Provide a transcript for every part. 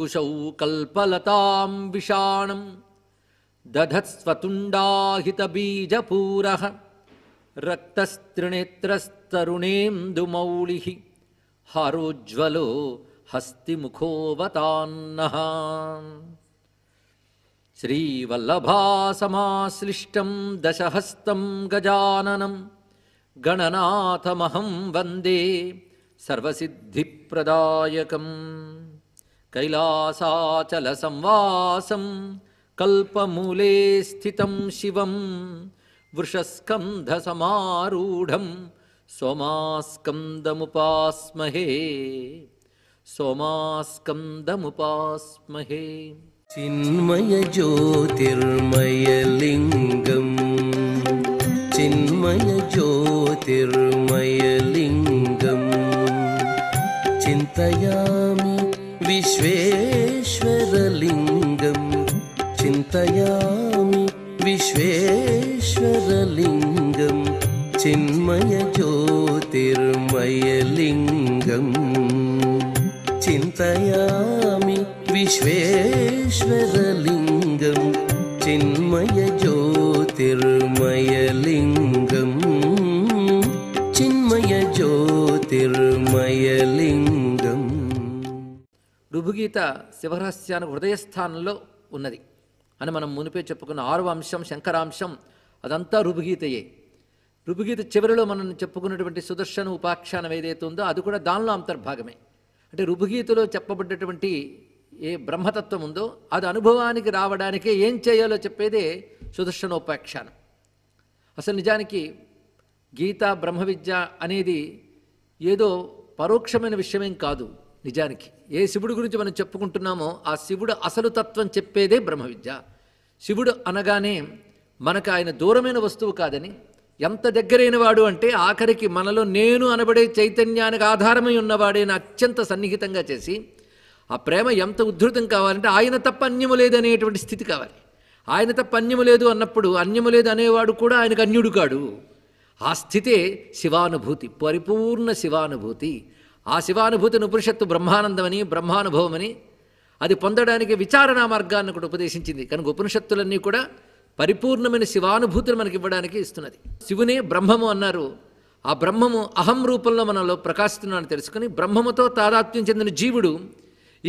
కుశౌ కల్పలతాం విషాణం దధత్స్వతుండాహితబీజపూర రక్తస్తృణేత్రస్తరుణేందుమౌళి హారోజ్వలో హస్తిముఖోవతాన్న శ్రీవల్లభాసమాశ్లిష్టం దశహస్తం గజాననం గణనాథమహం వందే సర్వసిద్ధిప్రదాయకం कैलासाचलसंवासं कल्पमूले स्थितं शिवं वृषस्कन्धसमारूढं स्वमास्कन्दमुपास्महे स्वमास्कन्दमुपास्महे चिन्मय ज्योतिर्मय लिङ्गम् चिन्तय विश्वेश्वरलिङ्गं चिन्तयामि विश्वेश्वरलिङ्गं चिन्मय ज्योतिर्मयलिङ्गम् चिन्तयामि विश्वेश्वरलिङ्गं चिन्मय రుభుగీత శివరహస్యాన్ని హృదయస్థానంలో ఉన్నది అని మనం మునిపే చెప్పుకున్న ఆరు అంశం శంకరాంశం అదంతా రుభుగీతయే రుభుగీత చివరిలో మనం చెప్పుకున్నటువంటి సుదర్శన ఉపాఖ్యానం ఏదైతే ఉందో అది కూడా దానిలో అంతర్భాగమే అంటే రుభుగీతలో చెప్పబడ్డటువంటి ఏ బ్రహ్మతత్వం ఉందో అది అనుభవానికి రావడానికే ఏం చేయాలో చెప్పేదే సుదర్శనోపాఖ్యానం అసలు నిజానికి గీత బ్రహ్మ విద్య అనేది ఏదో పరోక్షమైన విషయమేం కాదు నిజానికి ఏ శివుడు గురించి మనం చెప్పుకుంటున్నామో ఆ శివుడు అసలు తత్వం చెప్పేదే బ్రహ్మ విద్య శివుడు అనగానే మనకు ఆయన దూరమైన వస్తువు కాదని ఎంత దగ్గరైన వాడు అంటే ఆఖరికి మనలో నేను అనబడే చైతన్యానికి ఆధారమై ఉన్నవాడేని అత్యంత సన్నిహితంగా చేసి ఆ ప్రేమ ఎంత ఉద్ధృతం కావాలంటే ఆయన తప్ప అన్యము లేదనేటువంటి స్థితి కావాలి ఆయన తప్ప అన్యము లేదు అన్నప్పుడు అన్యము లేదు అనేవాడు కూడా ఆయనకు అన్యుడు కాడు ఆ స్థితే శివానుభూతి పరిపూర్ణ శివానుభూతి ఆ శివానుభూతిని ఉపనిషత్తు బ్రహ్మానందమని బ్రహ్మానుభవమని అది పొందడానికి విచారణా మార్గాన్ని కూడా ఉపదేశించింది కనుక ఉపనిషత్తులన్నీ కూడా పరిపూర్ణమైన శివానుభూతులు మనకి ఇవ్వడానికి ఇస్తున్నది శివునే బ్రహ్మము అన్నారు ఆ బ్రహ్మము అహం రూపంలో మనలో ప్రకాశిస్తున్నాడని తెలుసుకుని బ్రహ్మముతో తాదాత్మ్యం చెందిన జీవుడు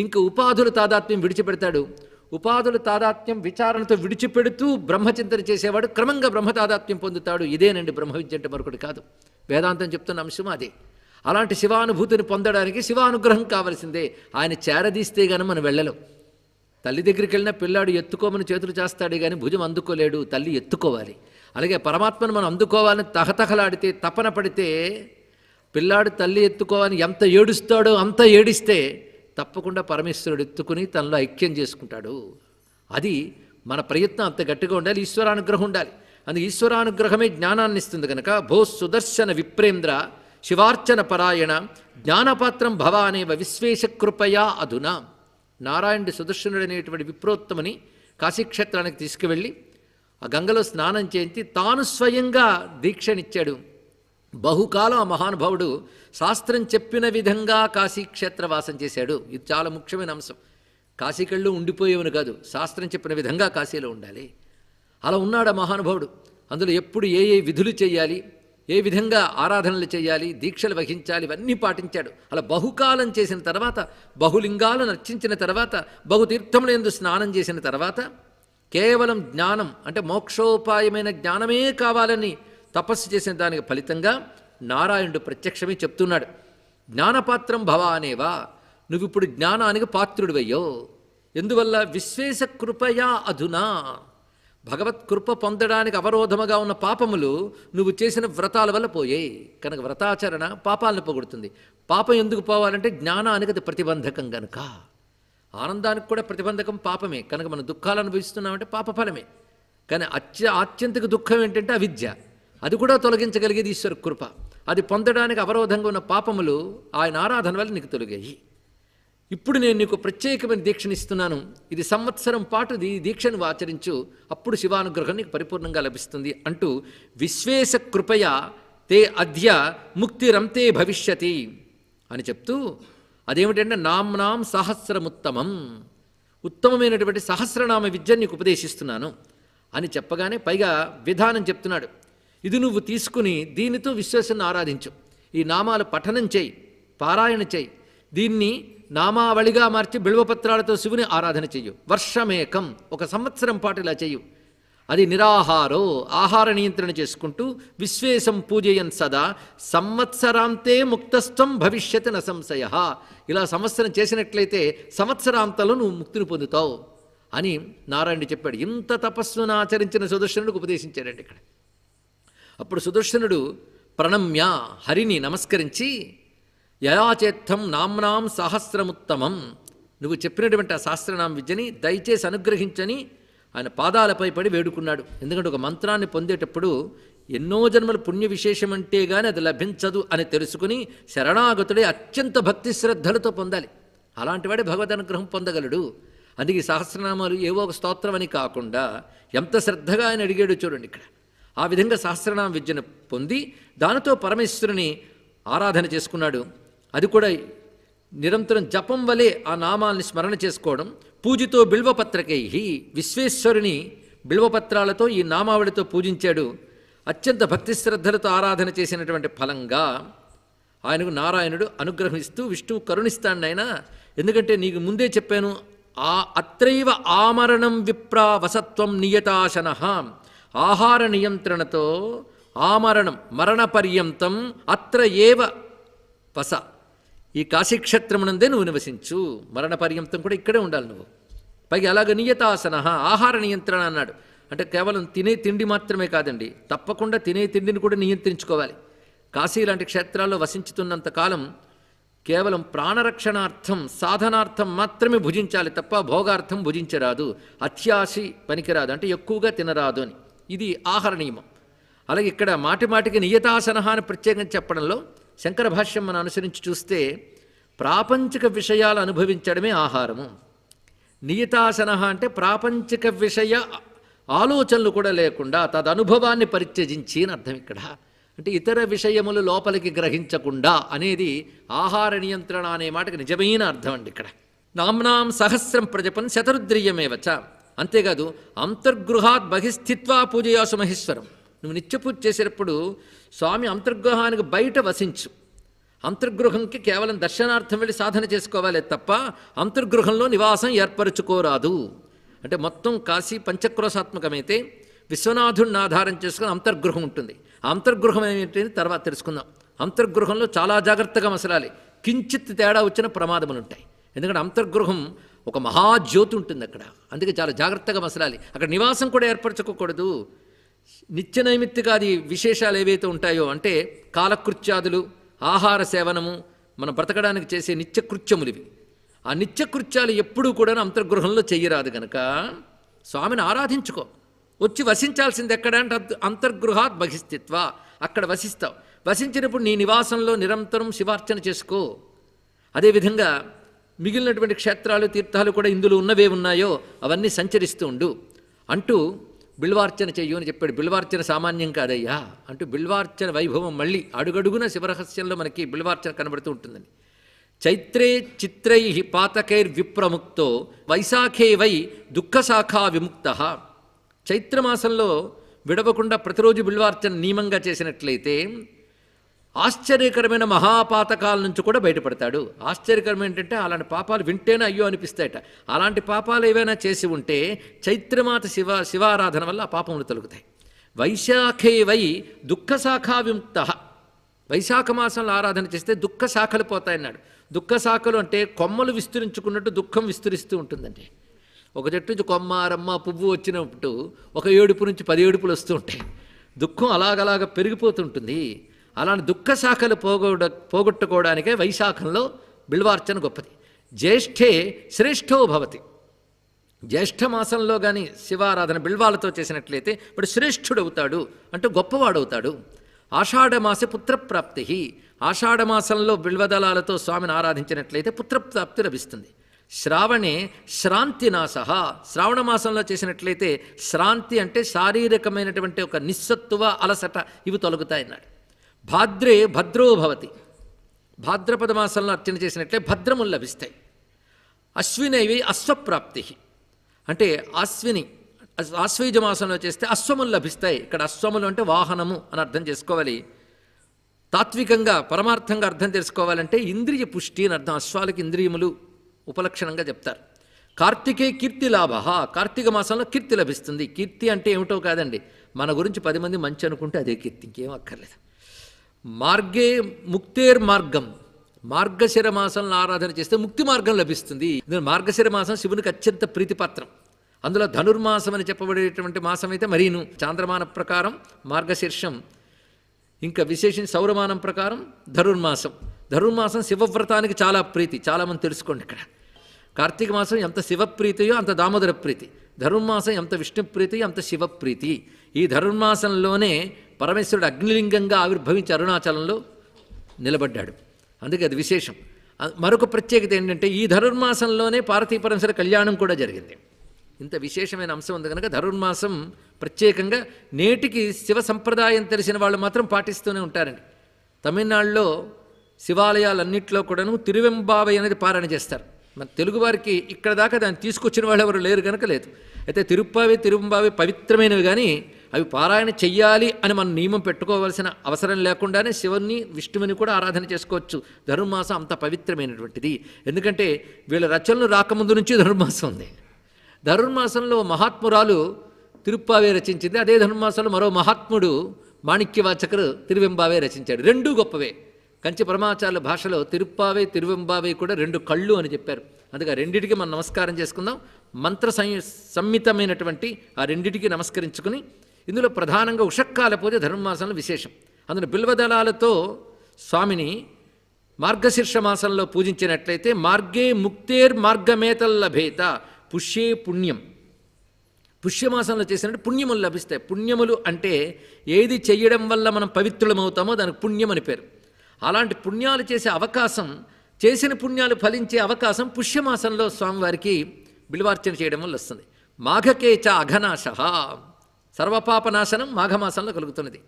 ఇంక ఉపాధుల తాదాత్మ్యం విడిచిపెడతాడు ఉపాధుల తాదాత్మ్యం విచారణతో విడిచిపెడుతూ బ్రహ్మచింతన చేసేవాడు క్రమంగా బ్రహ్మ తాదాత్మ్యం పొందుతాడు ఇదేనండి బ్రహ్మ విద్య అంటే మరొకటి కాదు వేదాంతం చెప్తున్న అంశం అదే అలాంటి శివానుభూతిని పొందడానికి శివానుగ్రహం కావలసిందే ఆయన చేరదీస్తే గాని మనం వెళ్ళలేం తల్లి దగ్గరికి వెళ్ళిన పిల్లాడు ఎత్తుకోమని చేతులు చేస్తాడు కానీ భుజం అందుకోలేడు తల్లి ఎత్తుకోవాలి అలాగే పరమాత్మను మనం అందుకోవాలని తహతహలాడితే తపన పడితే పిల్లాడు తల్లి ఎత్తుకోవాలని ఎంత ఏడుస్తాడో అంత ఏడిస్తే తప్పకుండా పరమేశ్వరుడు ఎత్తుకుని తనలో ఐక్యం చేసుకుంటాడు అది మన ప్రయత్నం అంత గట్టిగా ఉండాలి ఈశ్వరానుగ్రహం ఉండాలి అందుకే ఈశ్వరానుగ్రహమే జ్ఞానాన్ని ఇస్తుంది కనుక భో సుదర్శన విప్రేంద్ర శివార్చన పరాయణ జ్ఞానపాత్రం భవ విశ్వేశకృపయా అధునా నారాయణుడి అనేటువంటి విప్రోత్తమని కాశీక్షేత్రానికి తీసుకువెళ్ళి ఆ గంగలో స్నానం చేయించి తాను స్వయంగా దీక్షనిచ్చాడు బహుకాలం ఆ మహానుభావుడు శాస్త్రం చెప్పిన విధంగా కాశీక్షేత్ర వాసం చేశాడు ఇది చాలా ముఖ్యమైన అంశం కాశీకళ్ళు ఉండిపోయేవని కాదు శాస్త్రం చెప్పిన విధంగా కాశీలో ఉండాలి అలా ఉన్నాడు ఆ మహానుభావుడు అందులో ఎప్పుడు ఏ ఏ విధులు చేయాలి ఏ విధంగా ఆరాధనలు చేయాలి దీక్షలు వహించాలి ఇవన్నీ పాటించాడు అలా బహుకాలం చేసిన తర్వాత బహులింగాలను అర్చించిన తర్వాత ఎందు స్నానం చేసిన తర్వాత కేవలం జ్ఞానం అంటే మోక్షోపాయమైన జ్ఞానమే కావాలని తపస్సు చేసిన దానికి ఫలితంగా నారాయణుడు ప్రత్యక్షమే చెప్తున్నాడు జ్ఞానపాత్రం భవ అనేవా నువ్విప్పుడు జ్ఞానానికి పాత్రుడివయ్యో ఎందువల్ల విశ్వేశ కృపయా అధునా భగవత్ కృప పొందడానికి అవరోధముగా ఉన్న పాపములు నువ్వు చేసిన వ్రతాల వల్ల పోయాయి కనుక వ్రతాచరణ పాపాలను పోగొడుతుంది పాపం ఎందుకు పోవాలంటే జ్ఞానానికి అది ప్రతిబంధకం కనుక ఆనందానికి కూడా ప్రతిబంధకం పాపమే కనుక మనం దుఃఖాలు అనుభవిస్తున్నామంటే పాప ఫలమే కానీ అత్య ఆత్యంతిక దుఃఖం ఏంటంటే అవిద్య అది కూడా తొలగించగలిగేది ఈశ్వర కృప అది పొందడానికి అవరోధంగా ఉన్న పాపములు ఆయన ఆరాధన వల్ల నీకు తొలగాయి ఇప్పుడు నేను నీకు ప్రత్యేకమైన ఇస్తున్నాను ఇది సంవత్సరం పాటు ఈ దీక్షను ఆచరించు అప్పుడు శివానుగ్రహం నీకు పరిపూర్ణంగా లభిస్తుంది అంటూ విశ్వేశ కృపయ తే అద్య ముక్తిరంతే భవిష్యతి అని చెప్తూ అదేమిటంటే నామ్నాం సహస్రముత్తమం ఉత్తమమైనటువంటి సహస్రనామ విద్యను నీకు ఉపదేశిస్తున్నాను అని చెప్పగానే పైగా విధానం చెప్తున్నాడు ఇది నువ్వు తీసుకుని దీనితో విశ్వేశ్వరుని ఆరాధించు ఈ నామాలు పఠనం చేయి పారాయణ చేయి దీన్ని నామావళిగా మార్చి బిల్వపత్రాలతో శివుని ఆరాధన చెయ్యు వర్షమేకం ఒక సంవత్సరం పాటు ఇలా చెయ్యు అది నిరాహారో ఆహార నియంత్రణ చేసుకుంటూ విశ్వేశం పూజయన్ సదా సంవత్సరాంతే ముక్తస్థం భవిష్యత్ న సంశయ ఇలా సంవత్సరం చేసినట్లయితే సంవత్సరాంతలో నువ్వు ముక్తిని పొందుతావు అని నారాయణుడు చెప్పాడు ఇంత తపస్సును ఆచరించిన సుదర్శనుడికి ఉపదేశించాడండి ఇక్కడ అప్పుడు సుదర్శనుడు ప్రణమ్య హరిని నమస్కరించి యయాచేత్తం నామ్నాం సహస్రముత్తమం నువ్వు చెప్పినటువంటి ఆ సహస్రనామ విద్యని దయచేసి అనుగ్రహించని ఆయన పాదాలపై పడి వేడుకున్నాడు ఎందుకంటే ఒక మంత్రాన్ని పొందేటప్పుడు ఎన్నో జన్మల పుణ్య విశేషం అంటే కానీ అది లభించదు అని తెలుసుకుని శరణాగతుడే అత్యంత భక్తి శ్రద్ధలతో పొందాలి అలాంటి వాడే భగవద్ అనుగ్రహం పొందగలడు అందుకే సహస్రనామాలు ఏవో ఒక స్తోత్రం అని కాకుండా ఎంత శ్రద్ధగా ఆయన అడిగాడు చూడండి ఇక్కడ ఆ విధంగా సహస్రనామ విద్యను పొంది దానితో పరమేశ్వరుని ఆరాధన చేసుకున్నాడు అది కూడా నిరంతరం జపం వలె ఆ నామాల్ని స్మరణ చేసుకోవడం పూజితో బిల్వపత్రకై విశ్వేశ్వరుని బిల్వపత్రాలతో ఈ నామావళితో పూజించాడు అత్యంత భక్తి శ్రద్ధలతో ఆరాధన చేసినటువంటి ఫలంగా ఆయనకు నారాయణుడు అనుగ్రహిస్తూ విష్ణువు కరుణిస్తాడైనా ఎందుకంటే నీకు ముందే చెప్పాను ఆ అత్రైవ ఆమరణం విప్రా వసత్వం నియతాశన ఆహార నియంత్రణతో ఆమరణం మరణ పర్యంతం అత్ర ఏవ వస ఈ కాశీక్షేత్రమునందే నువ్వు నివసించు మరణ పర్యంతం కూడా ఇక్కడే ఉండాలి నువ్వు పైగా అలాగ నియతాసన ఆహార నియంత్రణ అన్నాడు అంటే కేవలం తినే తిండి మాత్రమే కాదండి తప్పకుండా తినే తిండిని కూడా నియంత్రించుకోవాలి కాశీ లాంటి క్షేత్రాల్లో వసించుతున్నంత కాలం కేవలం ప్రాణరక్షణార్థం సాధనార్థం మాత్రమే భుజించాలి తప్ప భోగార్థం భుజించరాదు అత్యాసి పనికిరాదు అంటే ఎక్కువగా తినరాదు అని ఇది ఆహార నియమం అలాగే ఇక్కడ మాటిమాటికి మాటికి నియతాసనహాన్ని ప్రత్యేకంగా చెప్పడంలో శంకర భాష్యం మనం అనుసరించి చూస్తే ప్రాపంచిక విషయాలు అనుభవించడమే ఆహారము నియతాసన అంటే ప్రాపంచిక విషయ ఆలోచనలు కూడా లేకుండా తదనుభవాన్ని పరిత్యజించి అని అర్థం ఇక్కడ అంటే ఇతర విషయములు లోపలికి గ్రహించకుండా అనేది ఆహార నియంత్రణ అనే మాటకి నిజమైన అర్థం అండి ఇక్కడ నామ్నాం సహస్రం ప్రజపన్ శతరుద్రియమేవచ అంతేకాదు అంతర్గృహాత్ బహిస్థిత్వా పూజయాసు మహేశ్వరం నువ్వు నిత్య పూజ చేసేటప్పుడు స్వామి అంతర్గృహానికి బయట వసించు అంతర్గృహంకి కేవలం దర్శనార్థం వెళ్ళి సాధన చేసుకోవాలే తప్ప అంతర్గృహంలో నివాసం ఏర్పరచుకోరాదు అంటే మొత్తం కాశీ పంచక్రోశాత్మకమైతే విశ్వనాథుడిని ఆధారం చేసుకుని అంతర్గృహం ఉంటుంది అంతర్గృహం ఏమిటి తర్వాత తెలుసుకుందాం అంతర్గృహంలో చాలా జాగ్రత్తగా మసలాలి కించిత్ తేడా వచ్చిన ప్రమాదములు ఉంటాయి ఎందుకంటే అంతర్గృహం ఒక మహాజ్యోతి ఉంటుంది అక్కడ అందుకే చాలా జాగ్రత్తగా మసలాలి అక్కడ నివాసం కూడా ఏర్పరచుకోకూడదు నిత్య నైమిత్తికాది విశేషాలు ఏవైతే ఉంటాయో అంటే కాలకృత్యాదులు ఆహార సేవనము మనం బ్రతకడానికి చేసే నిత్యకృత్యములు ఇవి ఆ నిత్యకృత్యాలు ఎప్పుడూ కూడా అంతర్గృహంలో చెయ్యరాదు గనక స్వామిని ఆరాధించుకో వచ్చి వసించాల్సింది ఎక్కడ అంటే అంతర్గృహాత్ బహిస్థిత్వ అక్కడ వసిస్తావు వసించినప్పుడు నీ నివాసంలో నిరంతరం శివార్చన చేసుకో అదేవిధంగా మిగిలినటువంటి క్షేత్రాలు తీర్థాలు కూడా ఇందులో ఉన్నవే ఉన్నాయో అవన్నీ సంచరిస్తూ ఉండు అంటూ బిల్వార్చన చెయ్యు అని చెప్పాడు బిల్వార్చన సామాన్యం కాదయ్యా అంటూ బిల్వార్చన వైభవం మళ్ళీ అడుగడుగున శివరహస్యంలో మనకి బిల్వార్చన కనబడుతూ ఉంటుందని చైత్రే చిత్రై పాతకైర్ విప్రముక్తో వైశాఖే వై దుఃఖశాఖా విముక్త చైత్రమాసంలో విడవకుండా ప్రతిరోజు బిల్వార్చన నియమంగా చేసినట్లయితే ఆశ్చర్యకరమైన మహాపాతకాల నుంచి కూడా బయటపడతాడు ఆశ్చర్యకరం ఏంటంటే అలాంటి పాపాలు వింటేనే అయ్యో అనిపిస్తాయట అలాంటి పాపాలు ఏవైనా చేసి ఉంటే చైత్రమాత శివ శివారాధన వల్ల ఆ పాపములు తొలుగుతాయి వైశాఖే వై దుఃఖశాఖా విముక్త వైశాఖ మాసంలో ఆరాధన చేస్తే దుఃఖ శాఖలు పోతాయన్నాడు దుఃఖ శాఖలు అంటే కొమ్మలు విస్తరించుకున్నట్టు దుఃఖం విస్తరిస్తూ ఉంటుందండి ఒక చెట్టు నుంచి కొమ్మ రమ్మ పువ్వు వచ్చినప్పుడు ఒక ఏడుపు నుంచి పది ఏడుపులు వస్తూ ఉంటాయి దుఃఖం అలాగలాగా పెరిగిపోతుంటుంది అలాంటి దుఃఖశాఖలు పోగొడ పోగొట్టుకోవడానికే వైశాఖంలో బిల్వార్చన గొప్పది జ్యేష్ఠే శ్రేష్ఠో భవతి జ్యేష్ఠ మాసంలో కానీ శివారాధన బిల్వాలతో చేసినట్లయితే ఇప్పుడు శ్రేష్ఠుడవుతాడు అంటూ గొప్పవాడవుతాడు ఆషాఢమాస పుత్రప్రాప్తి ఆషాఢమాసంలో బిల్వదళాలతో స్వామిని ఆరాధించినట్లయితే పుత్రప్రాప్తి లభిస్తుంది శ్రావణే శ్రాంతి నాశ శ్రావణ మాసంలో చేసినట్లయితే శ్రాంతి అంటే శారీరకమైనటువంటి ఒక నిస్సత్తువ అలసట ఇవి తొలగుతాయన్నాడు భాద్రే భవతి భాద్రపద మాసంలో అర్చన చేసినట్లే భద్రములు లభిస్తాయి అశ్వినైవి అశ్వప్రాప్తి అంటే అశ్విని ఆశ్వయుజ మాసంలో చేస్తే అశ్వములు లభిస్తాయి ఇక్కడ అశ్వములు అంటే వాహనము అని అర్థం చేసుకోవాలి తాత్వికంగా పరమార్థంగా అర్థం తెలుసుకోవాలంటే ఇంద్రియ పుష్టి అని అర్థం అశ్వాలకు ఇంద్రియములు ఉపలక్షణంగా చెప్తారు కార్తీకే కీర్తి లాభ కార్తీక మాసంలో కీర్తి లభిస్తుంది కీర్తి అంటే ఏమిటో కాదండి మన గురించి పది మంది మంచి అనుకుంటే అదే కీర్తి ఇంకేం అక్కర్లేదు మార్గే ముక్తేర్ మార్గం మార్గశిర మాసంలో ఆరాధన చేస్తే ముక్తి మార్గం లభిస్తుంది మార్గశిర మాసం శివునికి అత్యంత ప్రీతిపాత్రం అందులో ధనుర్మాసం అని చెప్పబడేటువంటి మాసం అయితే మరీను చాంద్రమాన ప్రకారం మార్గశీర్షం ఇంకా విశేషం సౌరమానం ప్రకారం ధనుర్మాసం ధనుర్మాసం శివవ్రతానికి చాలా ప్రీతి చాలామంది తెలుసుకోండి ఇక్కడ కార్తీక మాసం ఎంత శివప్రీతియో అంత దామోదర ప్రీతి ధనుర్మాసం ఎంత విష్ణుప్రీతి అంత శివప్రీతి ఈ ధనుర్మాసంలోనే పరమేశ్వరుడు అగ్నిలింగంగా ఆవిర్భవించి అరుణాచలంలో నిలబడ్డాడు అందుకే అది విశేషం మరొక ప్రత్యేకత ఏంటంటే ఈ ధనుర్మాసంలోనే పార్వతీ పరమేశ్వర కళ్యాణం కూడా జరిగింది ఇంత విశేషమైన అంశం ఉంది కనుక ధనుర్మాసం ప్రత్యేకంగా నేటికి శివ సంప్రదాయం తెలిసిన వాళ్ళు మాత్రం పాటిస్తూనే ఉంటారండి తమిళనాడులో శివాలయాలన్నింటిలో కూడాను తిరువెంబావై అనేది పారాయణ చేస్తారు మన తెలుగువారికి ఇక్కడ దాకా దాన్ని తీసుకొచ్చిన వాళ్ళు ఎవరు లేరు కనుక లేదు అయితే తిరుప్పావి తిరువంబావి పవిత్రమైనవి కానీ అవి పారాయణ చెయ్యాలి అని మనం నియమం పెట్టుకోవాల్సిన అవసరం లేకుండానే శివుని విష్ణువుని కూడా ఆరాధన చేసుకోవచ్చు ధనుర్మాసం అంత పవిత్రమైనటువంటిది ఎందుకంటే వీళ్ళ రచనలు రాకముందు నుంచి ధనుర్మాసం ఉంది ధనుర్మాసంలో మహాత్మురాలు తిరుప్పావే రచించింది అదే ధనుర్మాసంలో మరో మహాత్ముడు మాణిక్యవాచకరు తిరువెంబావే రచించాడు రెండూ గొప్పవే కంచి పరమాచార్య భాషలో తిరుప్పావే తిరువెంబావే కూడా రెండు కళ్ళు అని చెప్పారు అందుకే రెండిటికి మనం నమస్కారం చేసుకుందాం మంత్ర సమ్మితమైనటువంటి ఆ రెండిటికి నమస్కరించుకుని ఇందులో ప్రధానంగా ఉషక్కాల పూజ ధనుర్మాసంలో విశేషం అందులో బిల్వదళాలతో స్వామిని మార్గశీర్ష మాసంలో పూజించినట్లయితే మార్గే ముక్తేర్ మార్గమేతల్ లభేత పుష్యే పుణ్యం పుష్యమాసంలో చేసినట్టు పుణ్యములు లభిస్తాయి పుణ్యములు అంటే ఏది చేయడం వల్ల మనం పవిత్రులమవుతామో దానికి పుణ్యం అని పేరు అలాంటి పుణ్యాలు చేసే అవకాశం చేసిన పుణ్యాలు ఫలించే అవకాశం పుష్యమాసంలో స్వామివారికి బిల్వార్చన చేయడం వల్ల వస్తుంది మాఘకేచ అఘనాశ సర్వపాపనాశనం మాఘమాసంలో కలుగుతున్నది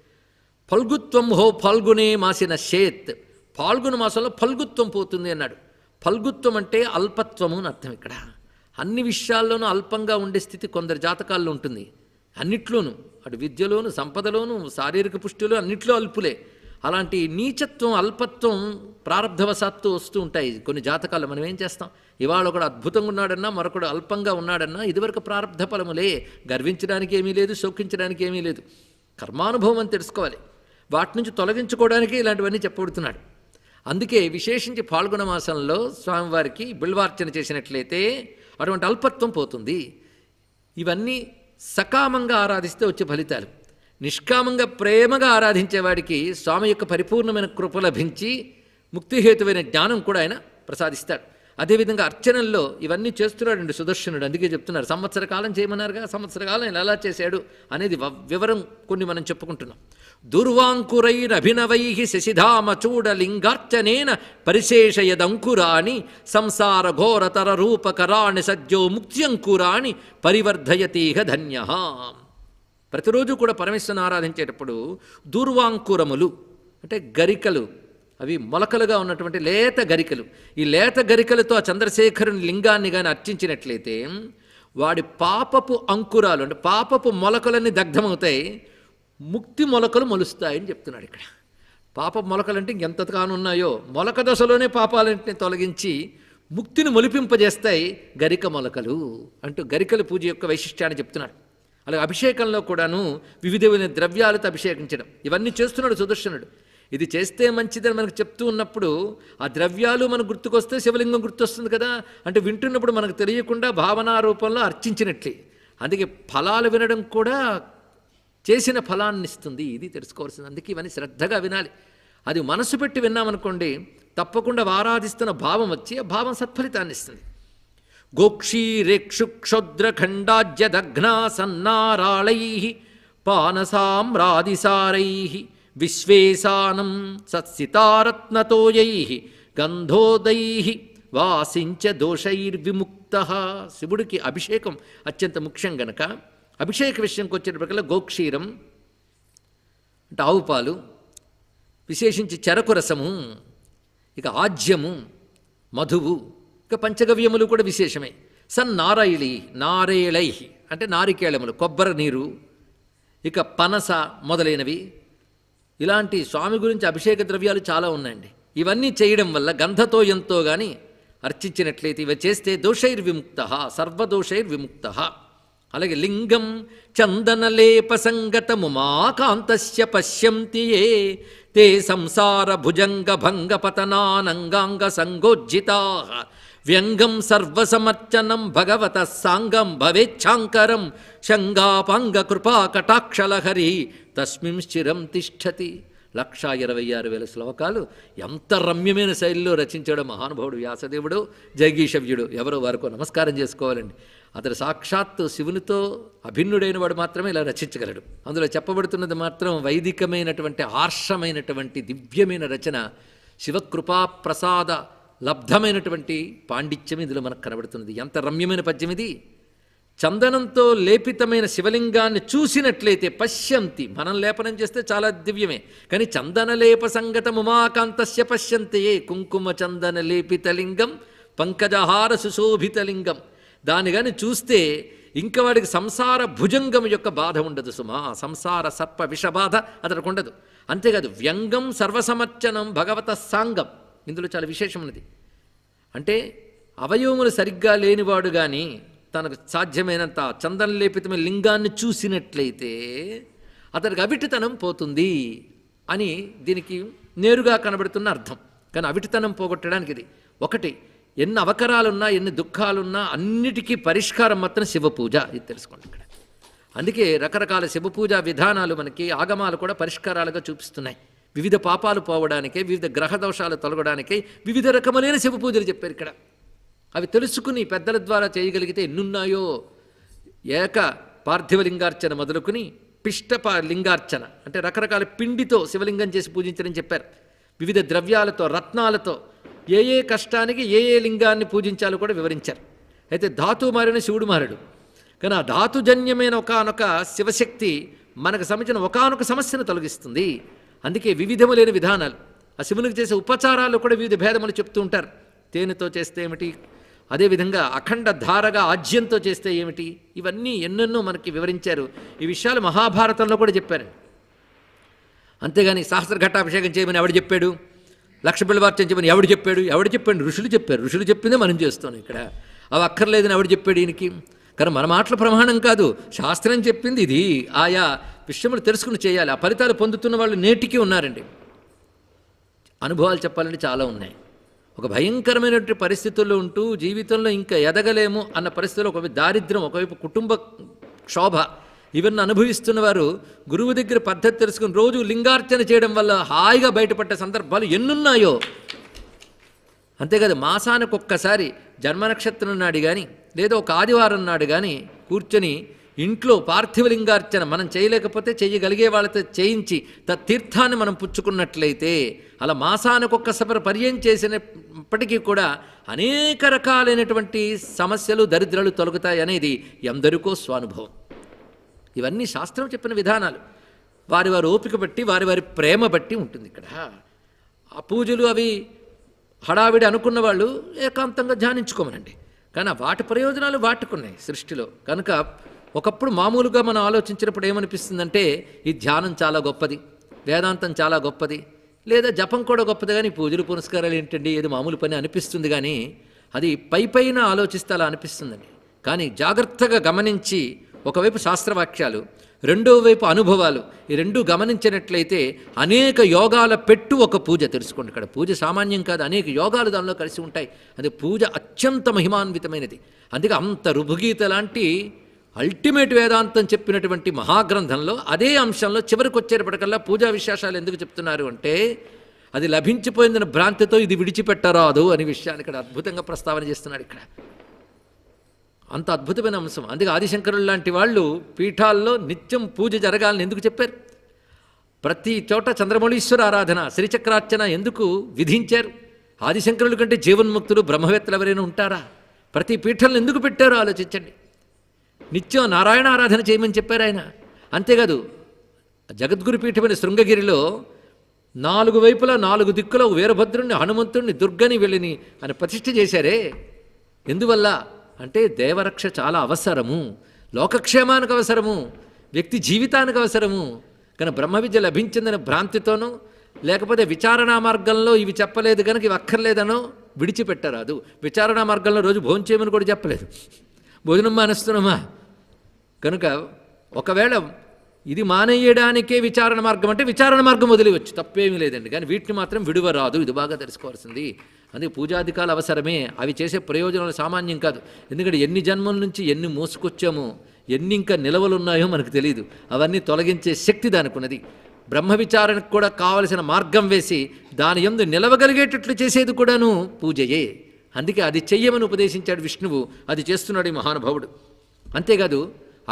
ఫల్గుత్వం హో ఫల్గునే మాసిన షేత్ ఫాల్గుని మాసంలో ఫల్గుత్వం పోతుంది అన్నాడు ఫల్గుత్వం అంటే అల్పత్వము అని అర్థం ఇక్కడ అన్ని విషయాల్లోనూ అల్పంగా ఉండే స్థితి కొందరి జాతకాల్లో ఉంటుంది అన్నిట్లోనూ అటు విద్యలోను సంపదలోను శారీరక పుష్టిలో అన్నిట్లో అల్పులే అలాంటి నీచత్వం అల్పత్వం ప్రారంధవశాత్తు వస్తూ ఉంటాయి కొన్ని జాతకాలు మనం ఏం చేస్తాం ఇవాళ ఒకడు అద్భుతంగా ఉన్నాడన్నా మరొకడు అల్పంగా ఉన్నాడన్నా ఇదివరకు ప్రారంధ ఫలములే గర్వించడానికి ఏమీ లేదు శోకించడానికి ఏమీ లేదు కర్మానుభవం అని తెలుసుకోవాలి వాటి నుంచి తొలగించుకోవడానికి ఇలాంటివన్నీ చెప్పబడుతున్నాడు అందుకే విశేషించి పాల్గొన మాసంలో స్వామివారికి బిల్వార్చన చేసినట్లయితే అటువంటి అల్పత్వం పోతుంది ఇవన్నీ సకామంగా ఆరాధిస్తే వచ్చే ఫలితాలు నిష్కామంగా ప్రేమగా ఆరాధించేవాడికి స్వామి యొక్క పరిపూర్ణమైన కృప లభించి ముక్తిహేతువైన జ్ఞానం కూడా ఆయన ప్రసాదిస్తాడు అదేవిధంగా అర్చనల్లో ఇవన్నీ చేస్తున్నాడండి సుదర్శనుడు అందుకే చెప్తున్నారు సంవత్సర కాలం చేయమన్నారుగా సంవత్సర కాలం ఇలా ఎలా చేశాడు అనేది వివరం కొన్ని మనం చెప్పుకుంటున్నాం దుర్వాంకురైరభినవై శశిధామచూడలింగార్చనేన పరిశేషయదంకురాణి సంసార ఘోరతర రూపకరాణి సద్యో ముక్త్యంకురాణి పరివర్ధయతీహ ధన్యహాం ప్రతిరోజు కూడా పరమేశ్వరుని ఆరాధించేటప్పుడు దూర్వాంకురములు అంటే గరికలు అవి మొలకలుగా ఉన్నటువంటి లేత గరికలు ఈ లేత గరికలతో ఆ చంద్రశేఖరుని లింగాన్ని కానీ అర్చించినట్లయితే వాడి పాపపు అంకురాలు అంటే పాపపు మొలకలన్నీ దగ్ధమవుతాయి ముక్తి మొలకలు మొలుస్తాయని చెప్తున్నాడు ఇక్కడ పాప మొలకలంటే ఇంకెంతగానున్నాయో మొలక దశలోనే పాపాలన్నింటినీ తొలగించి ముక్తిని మొలిపింపజేస్తాయి గరిక మొలకలు అంటూ గరికలు పూజ యొక్క వైశిష్ట్యాన్ని చెప్తున్నాడు అలాగే అభిషేకంలో కూడాను వివిధ ద్రవ్యాలతో అభిషేకించడం ఇవన్నీ చేస్తున్నాడు సుదర్శనుడు ఇది చేస్తే మంచిదని మనకు చెప్తూ ఉన్నప్పుడు ఆ ద్రవ్యాలు మనకు గుర్తుకొస్తే శివలింగం గుర్తొస్తుంది కదా అంటే వింటున్నప్పుడు మనకు తెలియకుండా భావనా రూపంలో అర్చించినట్లే అందుకే ఫలాలు వినడం కూడా చేసిన ఫలాన్ని ఇస్తుంది ఇది తెలుసుకోవాల్సింది అందుకే ఇవన్నీ శ్రద్ధగా వినాలి అది మనసు పెట్టి విన్నామనుకోండి తప్పకుండా ఆరాధిస్తున్న భావం వచ్చి ఆ భావం సత్ఫలితాన్ని ఇస్తుంది గోక్షీరేక్షుక్షుద్రఖండాజ్యదఘ్నా సన్నారాళై పానసామ్రాదిసారై విశ్వేశానం సత్సితారత్నతోయై గంధోదై వాసించ దోషైర్విముక్త శివుడికి అభిషేకం అత్యంత ముఖ్యం గనక అభిషేక విషయంకి వచ్చిన వచ్చేటప్పటికల్లా గోక్షీరం అంటే ఆవుపాలు విశేషించి చెరకు రసము ఇక ఆజ్యము మధువు ఇక పంచగవ్యములు కూడా విశేషమే సన్నారాయిళి నారేళై అంటే నారికేళములు కొబ్బరి నీరు ఇక పనస మొదలైనవి ఇలాంటి స్వామి గురించి అభిషేక ద్రవ్యాలు చాలా ఉన్నాయండి ఇవన్నీ చేయడం వల్ల గంధతో ఎంతో కానీ అర్చించినట్లయితే ఇవి చేస్తే దోషైర్ విముక్త సర్వదోషైర్ విముక్త అలాగే లింగం చందనలేపసంగతముమాకాంతస్య పశ్యంతి ఏ తే సంసార భుజంగ భంగపతనానంగాంగ సంగోజ్జితా వ్యంగం సర్వసమర్చనం భగవత సాంగం భవేచ్ఛాంకరం శంగాపాంగ కృపా కటాక్షలహరి స్థిరం తిష్టతి లక్షా ఇరవై ఆరు వేల శ్లోకాలు ఎంత రమ్యమైన శైలిలో రచించాడు మహానుభావుడు వ్యాసదేవుడు జగీషవ్యుడు ఎవరో వారికో నమస్కారం చేసుకోవాలండి అతడు సాక్షాత్తు శివునితో అభిన్నుడైన వాడు మాత్రమే ఇలా రచించగలడు అందులో చెప్పబడుతున్నది మాత్రం వైదికమైనటువంటి ఆర్షమైనటువంటి దివ్యమైన రచన శివకృపా ప్రసాద లబ్ధమైనటువంటి పాండిత్యం ఇందులో మనకు కనబడుతున్నది ఎంత రమ్యమైన పద్యం ఇది చందనంతో లేపితమైన శివలింగాన్ని చూసినట్లయితే పశ్యంతి మనం లేపనం చేస్తే చాలా దివ్యమే కానీ చందనలేప సంగత ఉమాకాంతస్య పశ్యంతియే కుంకుమ చందన లేపితలింగం పంకజహార సుశోభితలింగం దాని కానీ చూస్తే ఇంకా వాడికి సంసార భుజంగం యొక్క బాధ ఉండదు సుమా సంసార సర్ప విషబాధ అతనికి ఉండదు అంతేకాదు వ్యంగం సర్వసమర్చనం భగవత సాంగం ఇందులో చాలా విశేషమైనది అంటే అవయవములు సరిగ్గా లేనివాడు కానీ తనకు సాధ్యమైనంత చందన లేపితమైన లింగాన్ని చూసినట్లయితే అతనికి అవిటితనం పోతుంది అని దీనికి నేరుగా కనబడుతున్న అర్థం కానీ అవిటితనం పోగొట్టడానికి ఇది ఒకటి ఎన్ని అవకరాలున్నా ఎన్ని దుఃఖాలున్నా అన్నిటికీ పరిష్కారం మాత్రం శివ పూజ ఇది తెలుసుకోండి ఇక్కడ అందుకే రకరకాల శివపూజ విధానాలు మనకి ఆగమాలు కూడా పరిష్కారాలుగా చూపిస్తున్నాయి వివిధ పాపాలు పోవడానికే వివిధ గ్రహ దోషాలు వివిధ రకములైన శివ పూజలు చెప్పారు ఇక్కడ అవి తెలుసుకుని పెద్దల ద్వారా చేయగలిగితే ఎన్నున్నాయో ఏక పార్థివలింగార్చన మొదలుకుని పిష్టప లింగార్చన అంటే రకరకాల పిండితో శివలింగం చేసి పూజించడం చెప్పారు వివిధ ద్రవ్యాలతో రత్నాలతో ఏ ఏ కష్టానికి ఏ ఏ లింగాన్ని పూజించాలో కూడా వివరించారు అయితే ధాతు మారిన శివుడు మారడు కానీ ఆ ధాతుజన్యమైన ఒకనొక శివశక్తి మనకు సంబంధించిన ఒకనొక సమస్యను తొలగిస్తుంది అందుకే వివిధము లేని విధానాలు ఆ శివునికి చేసే ఉపచారాలు కూడా వివిధ భేదములు చెప్తూ ఉంటారు తేనెతో చేస్తే ఏమిటి అదేవిధంగా అఖండ ధారగా ఆజ్యంతో చేస్తే ఏమిటి ఇవన్నీ ఎన్నెన్నో మనకి వివరించారు ఈ విషయాలు మహాభారతంలో కూడా చెప్పారు అంతేగాని సహస్ర ఘట్టాభిషేకం చేయమని ఎవడు చెప్పాడు లక్ష పిల్లవార్చం చేయమని ఎవడు చెప్పాడు ఎవడు చెప్పాడు ఋషులు చెప్పారు ఋషులు చెప్పిందే మనం చేస్తాం ఇక్కడ అవి అక్కర్లేదని ఎవడు చెప్పాడు ఈయనకి కానీ మన మాటల ప్రమాణం కాదు శాస్త్రం చెప్పింది ఇది ఆయా విషయములు తెలుసుకుని చేయాలి ఆ ఫలితాలు పొందుతున్న వాళ్ళు నేటికి ఉన్నారండి అనుభవాలు చెప్పాలంటే చాలా ఉన్నాయి ఒక భయంకరమైనటువంటి పరిస్థితుల్లో ఉంటూ జీవితంలో ఇంకా ఎదగలేము అన్న పరిస్థితుల్లో ఒకవైపు దారిద్ర్యం ఒకవైపు కుటుంబ క్షోభ ఇవన్నీ అనుభవిస్తున్న వారు గురువు దగ్గర పద్ధతి తెలుసుకుని రోజు లింగార్చన చేయడం వల్ల హాయిగా బయటపడ్డ సందర్భాలు ఎన్నున్నాయో అంతేకాదు మాసానికి ఒక్కసారి జన్మ నక్షత్రం నాడు కానీ లేదా ఒక ఆదివారం నాడు కానీ కూర్చొని ఇంట్లో పార్థివలింగార్చన మనం చేయలేకపోతే చేయగలిగే వాళ్ళతో చేయించి తీర్థాన్ని మనం పుచ్చుకున్నట్లయితే అలా మాసానికి ఒక్కసారి పర్యం చేసినప్పటికీ కూడా అనేక రకాలైనటువంటి సమస్యలు దరిద్రాలు తొలగుతాయి అనేది ఎందరికో స్వానుభవం ఇవన్నీ శాస్త్రం చెప్పిన విధానాలు వారి వారి ఓపిక బట్టి వారి వారి ప్రేమ బట్టి ఉంటుంది ఇక్కడ ఆ పూజలు అవి హడావిడి అనుకున్న వాళ్ళు ఏకాంతంగా ధ్యానించుకోమనండి కానీ వాటి ప్రయోజనాలు వాటికున్నాయి సృష్టిలో కనుక ఒకప్పుడు మామూలుగా మనం ఆలోచించినప్పుడు ఏమనిపిస్తుందంటే ఈ ధ్యానం చాలా గొప్పది వేదాంతం చాలా గొప్పది లేదా జపం కూడా గొప్పది కానీ పూజలు పురస్కారాలు ఏంటండి ఏది మామూలు పని అనిపిస్తుంది కానీ అది పై పైన ఆలోచిస్తే అలా అనిపిస్తుందండి కానీ జాగ్రత్తగా గమనించి ఒకవైపు శాస్త్రవాక్యాలు రెండో వైపు అనుభవాలు ఈ రెండు గమనించినట్లయితే అనేక యోగాల పెట్టు ఒక పూజ తెలుసుకోండి ఇక్కడ పూజ సామాన్యం కాదు అనేక యోగాలు దానిలో కలిసి ఉంటాయి అది పూజ అత్యంత మహిమాన్వితమైనది అందుకే అంత రుభుగీత లాంటి అల్టిమేట్ వేదాంతం చెప్పినటువంటి మహాగ్రంథంలో అదే అంశంలో చివరికి వచ్చేటప్పటికల్లా పూజా విశేషాలు ఎందుకు చెప్తున్నారు అంటే అది లభించిపోయిందని భ్రాంతితో ఇది విడిచిపెట్టరాదు అనే విషయాన్ని ఇక్కడ అద్భుతంగా ప్రస్తావన చేస్తున్నాడు ఇక్కడ అంత అద్భుతమైన అంశం అందుకే ఆదిశంకరులు లాంటి వాళ్ళు పీఠాల్లో నిత్యం పూజ జరగాలని ఎందుకు చెప్పారు ప్రతి చోట చంద్రమౌళీశ్వర ఆరాధన శ్రీచక్రార్చన ఎందుకు విధించారు ఆదిశంకరుల కంటే జీవన్ముక్తులు బ్రహ్మవేత్తలు ఎవరైనా ఉంటారా ప్రతి పీఠంలో ఎందుకు పెట్టారో ఆలోచించండి నిత్యం నారాయణ ఆరాధన చేయమని చెప్పారు ఆయన అంతేకాదు జగద్గురు పీఠమైన శృంగగిరిలో నాలుగు వైపులా నాలుగు దిక్కుల వీరభద్రుణ్ణి హనుమంతుణ్ణి దుర్గని వెళ్ళిని అని ప్రతిష్ఠ చేశారే ఎందువల్ల అంటే దేవరక్ష చాలా అవసరము లోకక్షేమానికి అవసరము వ్యక్తి జీవితానికి అవసరము కానీ బ్రహ్మ విద్య లభించిందని భ్రాంతితోనూ లేకపోతే విచారణా మార్గంలో ఇవి చెప్పలేదు కనుక ఇవి అక్కర్లేదనో విడిచిపెట్టరాదు విచారణా మార్గంలో రోజు భోంచేయమని కూడా చెప్పలేదు భోజనం మానేస్తున్నామా కనుక ఒకవేళ ఇది మానేయడానికే విచారణ మార్గం అంటే విచారణ మార్గం వదిలివచ్చు తప్పేమీ లేదండి కానీ వీటిని మాత్రం విడువరాదు ఇది బాగా తెలుసుకోవాల్సింది అందుకే పూజాధికాలు అవసరమే అవి చేసే ప్రయోజనాలు సామాన్యం కాదు ఎందుకంటే ఎన్ని జన్మల నుంచి ఎన్ని మోసుకొచ్చామో ఎన్ని ఇంకా నిలవలు ఉన్నాయో మనకు తెలియదు అవన్నీ తొలగించే శక్తి దానికి ఉన్నది బ్రహ్మ విచారణకు కూడా కావలసిన మార్గం వేసి దాని ఎందు నిలవగలిగేటట్లు చేసేది కూడాను పూజయే అందుకే అది చెయ్యమని ఉపదేశించాడు విష్ణువు అది చేస్తున్నాడు ఈ మహానుభావుడు అంతేకాదు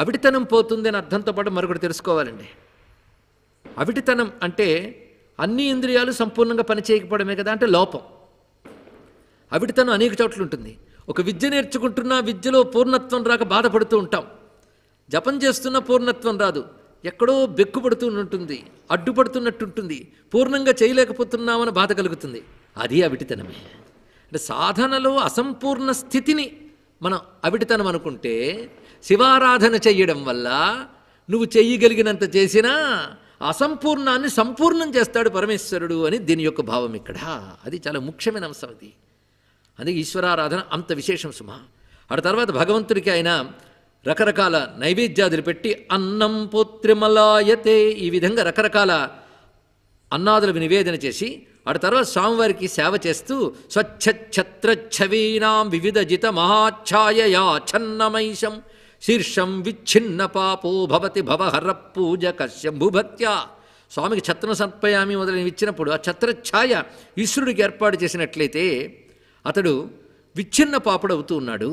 అవిటితనం పోతుంది అని అర్థంతో పాటు మరొకటి తెలుసుకోవాలండి అవిటితనం అంటే అన్ని ఇంద్రియాలు సంపూర్ణంగా పనిచేయకపోవడమే కదా అంటే లోపం అవిటితనం అనేక చోట్ల ఉంటుంది ఒక విద్య నేర్చుకుంటున్నా విద్యలో పూర్ణత్వం రాక బాధపడుతూ ఉంటాం జపం చేస్తున్న పూర్ణత్వం రాదు ఎక్కడో బెక్కుపడుతున్నట్టుంది అడ్డుపడుతున్నట్టుంటుంది పూర్ణంగా చేయలేకపోతున్నామని బాధ కలుగుతుంది అది అవిటితనమే అంటే సాధనలో అసంపూర్ణ స్థితిని మనం అవిటితనం అనుకుంటే శివారాధన చెయ్యడం వల్ల నువ్వు చెయ్యగలిగినంత చేసినా అసంపూర్ణాన్ని సంపూర్ణం చేస్తాడు పరమేశ్వరుడు అని దీని యొక్క భావం ఇక్కడ అది చాలా ముఖ్యమైన అంశం అది అందుకే ఈశ్వరారాధన అంత విశేషం సుమ ఆ తర్వాత భగవంతుడికి ఆయన రకరకాల నైవేద్యాదులు పెట్టి అన్నం పోత్రిమలాయతే ఈ విధంగా రకరకాల అన్నాదులకు నివేదన చేసి అటు తర్వాత స్వామివారికి సేవ చేస్తూ స్వచ్ఛఛత్రఛవీనాం వివిధజిత మహాఛాయయా ఛన్నమైషం శీర్షం విచ్ఛిన్న పాపో భవతి భవహర పూజ కశ్యంభుభక్త్యా స్వామికి ఛత్రం సర్పయామి మొదలైన ఇచ్చినప్పుడు ఆ ఛత్రఛాయ ఈశ్వరుడికి ఏర్పాటు చేసినట్లయితే అతడు విచ్ఛిన్న పాపుడు ఉన్నాడు